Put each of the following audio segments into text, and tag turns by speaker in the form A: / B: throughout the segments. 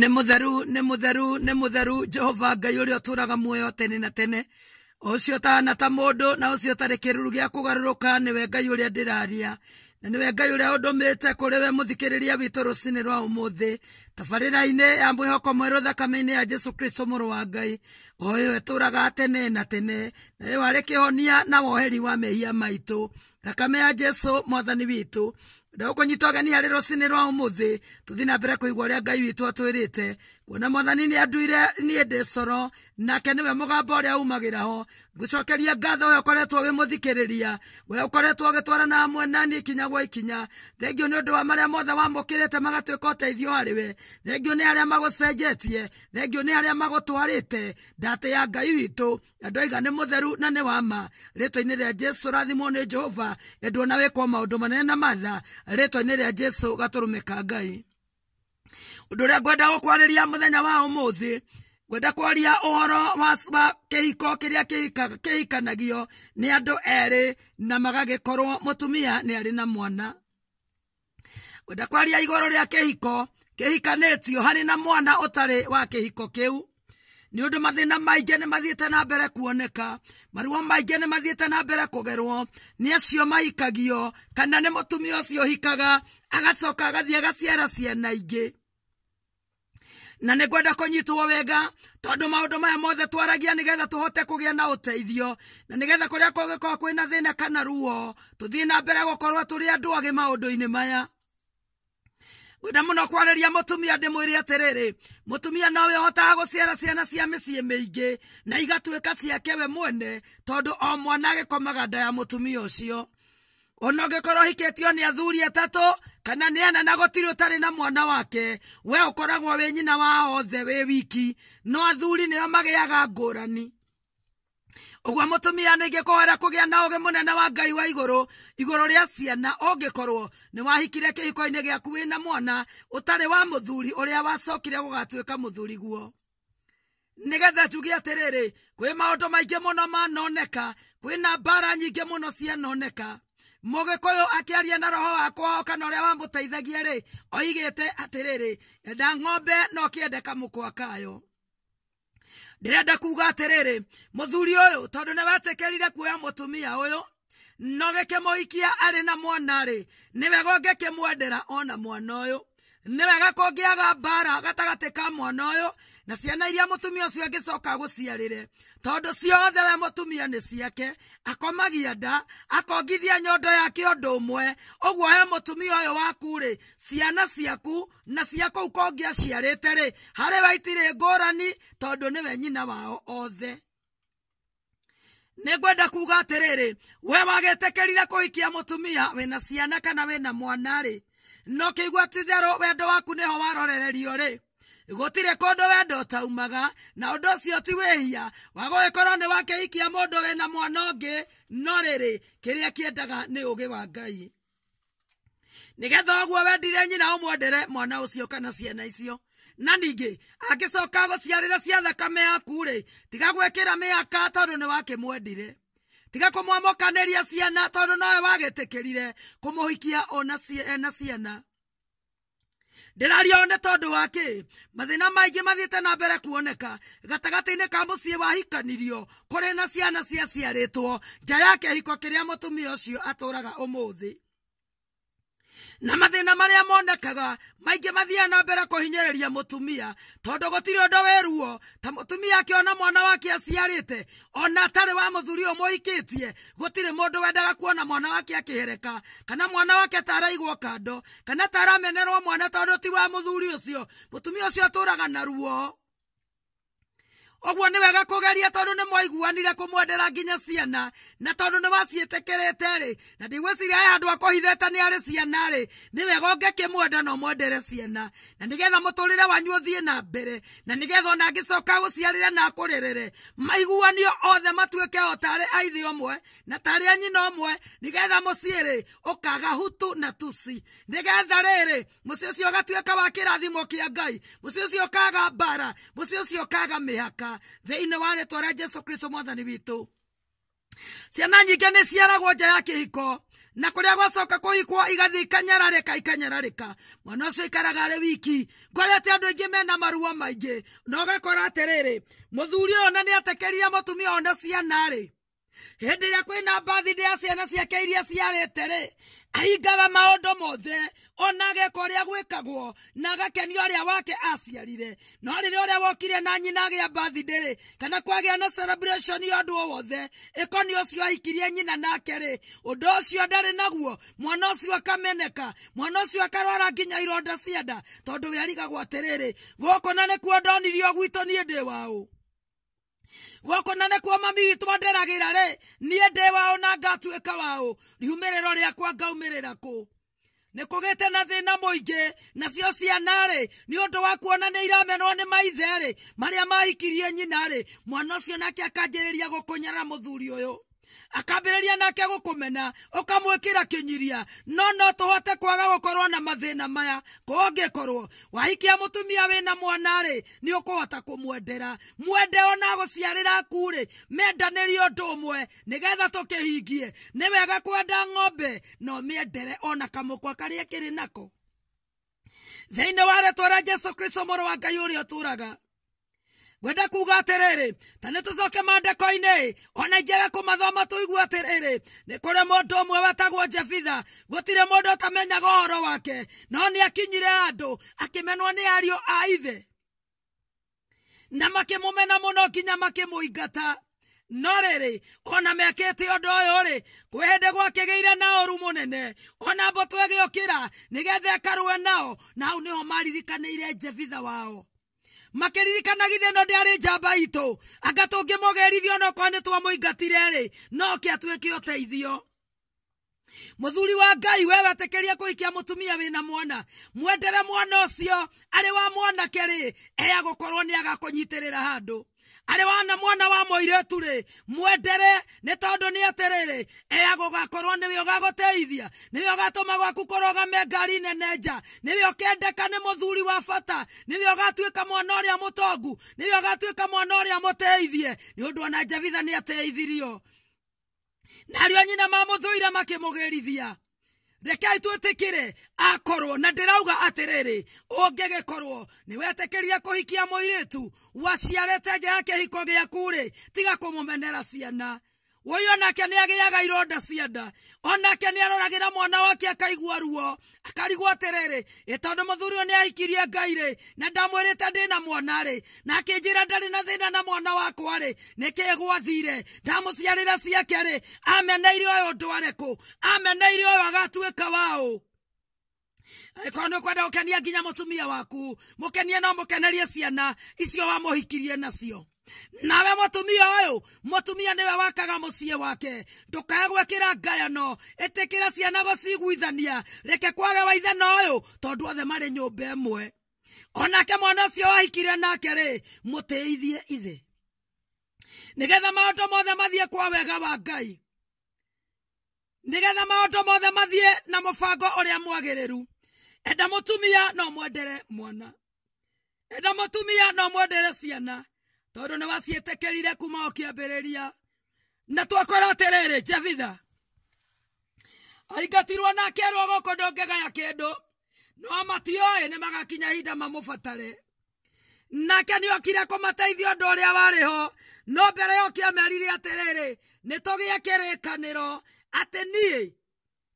A: nä må theru nä må theru nä må theru jehova ngai å rä a å tå raga muoyo tene na tene å cio tana ta må ndå na å cio tarä kä ruru gä a kå garå rå ka nä we ngai å rä a ndä raria na nä we ngai å rä a å ndå mä te kå rä we må thikä rä ria witå rå cinä rwa å må thä tabarä-ra-inä ya mwä hoko mwerå thakame-inä ya jesu kristo må rå wa ngai o ä tå raga tene na tene na ä warä kä honia na woheri wa mehia maitå thakame ya jesu mwathani witå ndagukunyiita ũgeni harĩ rũcinĩ rwa ũmũthĩ tũthiĩ na mbere kũigua ũrĩa ngai witũ atwĩrĩte kuona mwathani nĩ anduire niĩ ndĩ coro nake nĩwe mũgambo ũrĩa umagira ho ngũcokeria ngatho we ũkoretwo ũgĩmũthikĩrĩria we ũkoretwo ũgĩtwarana hamwe nani ikinya gwa ikinya thengio ni ũndũ wa marĩa mothe wamũkĩrĩte magatuĩka ũteithio harĩ we thengio nĩ harĩa magũcenjetie thengio nĩ harĩa magũtwarĩte ndatĩ ya ngai witũ andũ aiga ni mũtheru na nĩ wa ma rĩtwa-inĩ rĩa jesu rathimwo nĩ jehova endwo na wĩkwo maũndũ manene na matha ritwa-inä rä a jesu gatå rå mä ka ngai å ndå å rä a ngwenda gå kwarä ria må thenya wa å må thä ngwenda kwaria ũhoro wa kä hiko kä rä a kä hikanagio nä andå erä na magagĩkorwo mũtumia nä arĩ na mwana ngwenda kwaria igårå rä a kä hiko kä hikanä tio harä na mwana å tarä wa kä hiko kä u nä å ndå mathäna maingä nä mathiäte na mbere kuoneka maruo maingä nä mathiäte na mbere kå gerwo nä acio mahikagio kana ni må tumia å hikaga agacoka agathiä agaciara ciana ingi na nä ngwenda kå wega tondå maå ndå maya mothe twaragia nä getha tå kugia gä a na å na nä getha kå rä a kå gä korwo kwä na thä na kana ruo tå thiä na mbere gå korwo tå rä andå agä maå maya ngwenda må no kwarä tumia ndä mwä rä atä mutumia nowe hotaga gå ciara ciana cia mä ciä mä ingä na igatuä ka ciake we mwene tondå o mwana agä komaga nda ya tumia å cio ona ngä korwo hikä tio nä athuri atatå kana nä ana na gå tirä å tarä na mwana wake we å koragwo wä nyina wa othe wä wiki no athuri nä o magä aga rani uguo mutumia ni ngikoera kugia na ugi munene wa ngai wa iguru iguru ria ciana ungikorwo ni wahikire kihiko-ini giaku wina mwana utari wa muthuri uria wacokire gugatuika muthuri guo nigetha njuge atiriri kwi maundu maingi muno manoneka kwina mbara nyingi muno cianoneka mugikuyu akiaria na roho wa kwaoka na uria wamuteithagia ri oigite atiriri enda ng'ombe no kiende mukwa kayo ndirenda kuga atiriri muthuri uyu tondu ni wetikirire kuoya mutumia uyu no gikimwikia ari na mwana ri ni wega ngikimwendera ona mwana uyu nä wega kå ngä aga mbara gatagatä ka mwana å yå na ciana iria må tumia å cio angä coka gå ciarä re tondå ciothe we må tumia nä ciake akomagia nda akongithia nyondo yake å ndå å mwe å guo he må tumia å yå waku rä ciana ciaku na cia u kongä aciarä te rä harä we itirä ngå rani tondå nä we nyina wao othe nä ngwenda kuga atä rä rä we wagä tä kä rire kå hikia må tumia wä na ciana kana wä na mwana rä no kä igua ti therå wendo waku nä ho warorererio rä gutire kundu wendo taumaga na å cio ti nä wakä ikia må ndå mundu na mwana ngä no riri kiria kiendaga ni ugi wa ngai å guo wendire nyina umwendere mwana ucio kana ciana icio na ningĩ angĩcoka gũciarĩra cia thakame yaku ra mä aka tondå nä wakä mwendire tiga kå ria ciana tondå nowe wagä tä kä rire kå må hikia ona ciana ndärario one tondå wa kä na maingä te na mbere kuoneka gatagatä-inä ka må ciä wahikanirio kå rä na ciana ciaciarä two nja å cio atå raga å må thä na mathina maria monekaga maingi mathiaga na mbere kuhinyiriria mutumia tondu gutiri undu weruo ta mutumia akiona mwana wake aciarite ona atari wa muthuri umwikitie gutiri mundu wendaga kuona mwana wake akihereka kana mwana wake taraigwo kando kana taramenerwo mwana tondu ti wa muthuri ucio mutumia ucio aturaga na ruo ũguo ni wega kũgeria tondũ nĩ mwaiguanire kũmwendera nginya ciana na tondũ nĩ waciĩtĩkĩrĩte-rĩ na ndigwĩciria he andũ akũhithĩte ni arĩ ciana-rĩ ni wega ũngĩkĩmwenda na ũmwendere ciana na nĩgetha mũtũrĩre wanyu ũthiĩ na mbere na nĩgetha ona angĩcoka gũciarĩre na akũrĩrĩre maiguanio othe matuĩke o tarĩ aithi omwe na tarĩ a nyina ũmwe nĩgetha mũciĩ-rĩ hutu na tusi nĩgetha rĩrĩ mũciĩ ũcio ũgatuĩka wa kĩrathimo kia ngai mũciĩ ũcio ũkaga mbara mũciĩ ũcio ũkaga mĩhaka kuona thiini wa ritwa ria jesu kristo mwathani witå ciana nyingä nä ciaragwo nja ya kä hiko na kuria gwacoka kuhikwo igathi ikanyararika ikanyararika mwana ucio ikaraga ari wiki ati andu aingi mena maruo maingi na ugakora atiriri muthuri uyu na niatekerire mutumia ona ciana ri hindi ria na mbathi ria ciana ciake iria ciarete ri ahingaga maundu mothe ona ageka uria gwikagwo na agakenio uria wake aciarire no riria uria wokire na nyina agia mbathi ndiri kana kwagia na celebration ya undu wothe ikoni ucio aikirie nyina nake ri undu ucio ndari naguo mwana ucio akameneka mwana ucio akarwara nginya ironda cienda tondu we arigagwo atiriri guku na nikuo ndonirio gwitu nie ndi wau gukå na nä kuo mami witwo nderagä ra rä niä ndä wao na ngatuä ka wao riumä rä ro rä akwa ngaumä rä ra kå nä kå gä te na thä na må ingä nacio rä nä å ndå wa kuona nä iramenwo nä rä marä a mahikirie rä mwana å cio nake akanjä rä ria gå kå nyara må thuri å yå akambĩrĩria nake gukumena ukamwikira kinyiria no no tuhote kwaga gũkorwo na mathina maya kũngĩkorwo wahikia mũtumia wĩna mwana ri ni ukuhota kumwendera mwende ona guciarira aku ri mendanĩrie undu umwe nigetha tukihingie ni wega kwenda ng'ombe no miendere ona kamukwa karĩa kĩrĩ nako thĩinĩ wa rĩtwa rĩa jesu kristo moro wa ngai ũrĩa ũtũraga ngwenda kuga atiriri ta nä tå coke mandeko ona ingäaga kå mathoma tå igua atiriri nä kå mwe wetagwo jebitha gå tirä må ndå å horo wake no nä akinyire andå akä menwo nä ariå a ithe na makä må mena må no nginya makä må ingata no rä ona mekä te å ndå å yå rä kwä hä gwakä na å ru må nene ona mbå tå ä ra nä getha ĩkarũe nao na hau nä ho maririkanä ire jebitha wao makiririkana githä no ndiari njamba itå anga tå ngä mogerithio onokorwo nä twamå no ke atuä ke muthuri wa ngai we wetikirie kuikia mutumia na mwana mwendere mwana ucio ari wa mwanake ri eagukorwo ni agakunyitirira handu arä wana mwana wa moiretu rä mwendere nä tondå nä atärärä ea gå gakorwo nä we å gagå teithia nä we å gatå ma gwaku kå rogame ngari nene nja nä we å kendeka nä må thuri wa bata nä we å gatuä ka mwana å rä a må tongu nä we å gatuä ka mwana å rä a må teithie nä å ndå ona njabitha nä ateithirio narä o nyina mamå thå ire makä må gä rithia rekai twĩtĩkĩre akorwo na ndĩrauga atĩrĩrĩ ũngĩgĩkorwo nĩ wetĩkĩrie kũhikia mũirĩtu waciarĩte nja ya kĩhiko gĩaku-rĩ tiga kũmũmenera ciana uyu onake nä agä aga ironda cia onake nä aroragä ra mwana wake akaigua ruo akarigwo atä rärä ä tondå må thuri nä ahikirie ngai rä na ndamwä rä ndä na mwana rä na akä njä ra ndarä na thä na na mwana wakwa rä nä kä gwathire ndamå ciarä ciake rä ameneire å yå ameneire å yå agatuä ka waå kwenda gå kenia nginya må tumia waku må kenie no må kenerie ciana icio wamå nacio nawe mutumia uyu mutumia niwe wakaga mucii wake ndukae gwikira ngayano itikira ciana guciguithania reke kwage waithana uyu tondu othe mari nyumba imwe onake mwana ucio wahikire nake ri mutiithie ithe nigetha maoto mothe mathie kwa wega wa ngai nigetha maoto mothe mathie na mubango uria mwagiriru enda mutumia no mwendere mwana enda mutumia no mwendere ciana tondu ni waciitikirire kuma o kiambiriria na twakora atiriri jevitha aingatirwo na akĩerwo gũkũ ndũngĩgaya kĩndũ no matioi nĩ magakinya ihinda mamũbatare nake nĩ okire kũmateithia ũndũ ũrĩa warĩ ho no mbere ya amerire atĩrĩrĩ nĩ tũgĩe kĩrĩkanĩro atĩ niĩ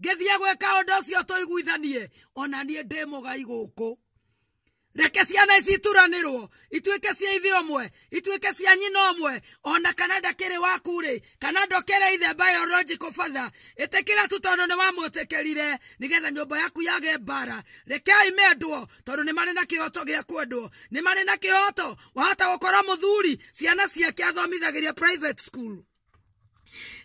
A: ngĩthiĩ gwĩka ũndũ ũcio tũiguithanie ona niĩ ndĩ mũgai gũkũ reke ciana ici ituike cia ithe omwe ituike cia nyina omwe ona kana ndakiri waku ri kana ndokere ithe biological father itikira tu tondu ni wamutikirire nigetha nyumba yaku yage mbara rekei mendwo tondu ni mari na kihoto gia kwendwo ni mari na kihoto wahota gukorwo muthuri ciana ciake athomithagiria private school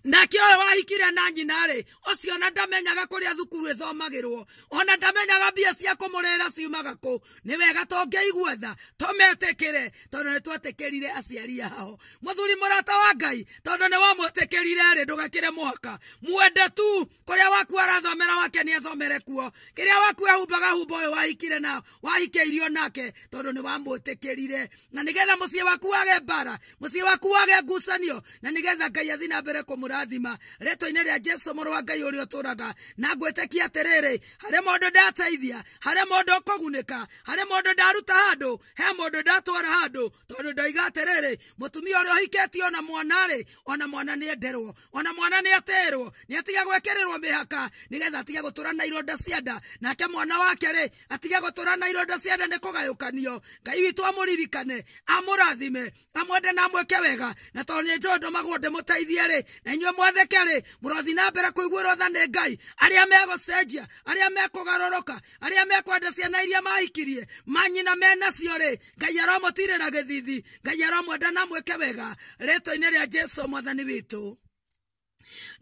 A: nake ũyũ wahikire na nyina ri ucio na ndamenyaga kũrĩa thukuru ithomagirwo ona ndamenyaga mbia cia kumurera ciumaga ku ni wega tũngĩigua tha tũmetĩkĩre tondũ nĩ twetĩkĩrire aciari ao muthuri murata wa ngai tondũ nĩ wamwĩtĩkĩrire ri ndugakire mwaka mwende tu kũrĩa waku arathomera wake ni athomere kuo kĩrĩa waku ahumbaga humba ũyũ wahikire na wahikĩirio nake tondũ nĩ wamwĩtĩkĩrire na nigetha mũciĩ waku wage mbara mũciĩ waku wage ngucanio na nigetha ngai athiĩ na mbere kũmũra ndĩrathima rĩtwa-inĩ rĩa jesu mũrũ wa ngai ũrĩa ũtũraga na ngwĩtĩkia atĩrĩrĩ harĩ mũndũ ndateithia harĩ mũndũ ũkũgunĩka harĩ mũndũ ndaruta handũ he mũndũ ndatwara handũ tondũ ndoiga atĩrĩrĩ mũtumia ũrĩa ũhikĩtie ona mwana-rĩ ona mwana nĩ enderwo ona mwana nĩ atĩĩrwo nĩ atige gwĩkĩrĩrwo mĩhaka nĩgetha atige gũtũra na ironda cia nda nake mwana wake-rĩ atige gũtũra na ironda cia nda nĩ kũgayũkanio ngai witũ amũririkane amũrathime amwende na amwĩke wega na tondũ nĩ ndĩndũmagwo ndĩmũteithie-rĩ na inyuĩ inyuĩ mwathekerĩ mũrothi na mbere kũiguĩrwo tha nĩ ngai arĩa megũcenjia arĩa mekũgarũrũka arĩa mekwenda ciana iria mahikirie manyina menacio-rĩ ngai aromũtirĩra gĩthithi ngai aromwenda na mwĩke wega rĩtwa-inĩ rĩa jesu mwathani witũ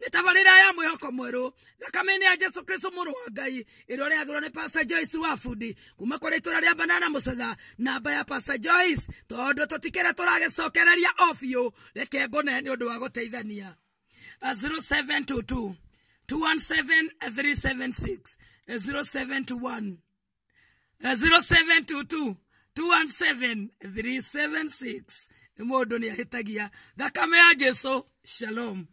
A: nä tabarä ya mwä hoko mwerå thakame-inä ya jesu kristo må wa ngai ä rä rä agä pasa joyce wa fudi kuma kå rä itå banana rä ambanana må namba ya pasa joyce tondå tå tikä re tå ragä cokereria o biå reke ngå nehe nä wa gå uh, 0722 217 376 uh, 0721 uh, 0722 217 376 mundu ni ahitagia thakame ya jesu shalom